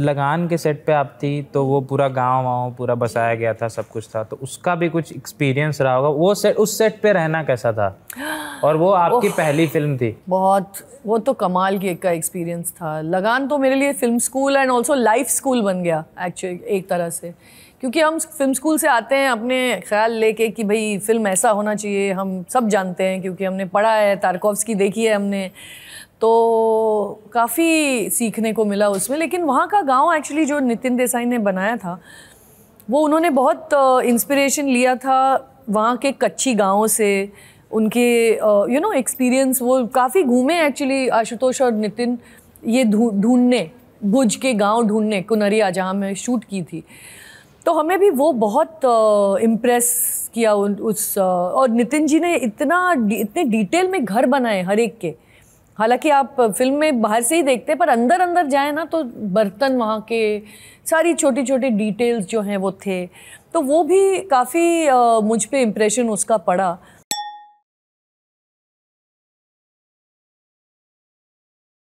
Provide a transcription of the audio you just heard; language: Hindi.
लगान के सेट पे आप थी तो वो पूरा गांव वाँव पूरा बसाया गया था सब कुछ था तो उसका भी कुछ एक्सपीरियंस रहा होगा वो सेट उस सेट पे रहना कैसा था और वो आपकी पहली फिल्म थी बहुत वो तो कमाल की एक का एक्सपीरियंस था लगान तो मेरे लिए film school and also life school बन गया एक्चुअली एक तरह से क्योंकि हम फिल्म स्कूल से आते हैं अपने ख्याल लेके कि भाई फिल्म ऐसा होना चाहिए हम सब जानते हैं क्योंकि हमने पढ़ा है तारकोव्स की देखी है हमने तो काफ़ी सीखने को मिला उसमें लेकिन वहाँ का गांव एक्चुअली जो नितिन देसाई ने बनाया था वो उन्होंने बहुत इंस्पिरेशन लिया था वहाँ के कच्ची गाँव से उनके यू नो एक्सपीरियंस वो काफ़ी घूमे एक्चुअली आशुतोष और नितिन ये ढूंढने भुज के गांव ढूंढने कुनरिया जहाँ में शूट की थी तो हमें भी वो बहुत इम्प्रेस किया उस और नितिन जी ने इतना इतने डिटेल में घर बनाए हर एक के हालांकि आप फिल्म में बाहर से ही देखते हैं पर अंदर अंदर जाए ना तो बर्तन वहाँ के सारी छोटी छोटी डिटेल्स जो हैं वो थे तो वो भी काफ़ी मुझ पर इम्प्रेशन उसका पड़ा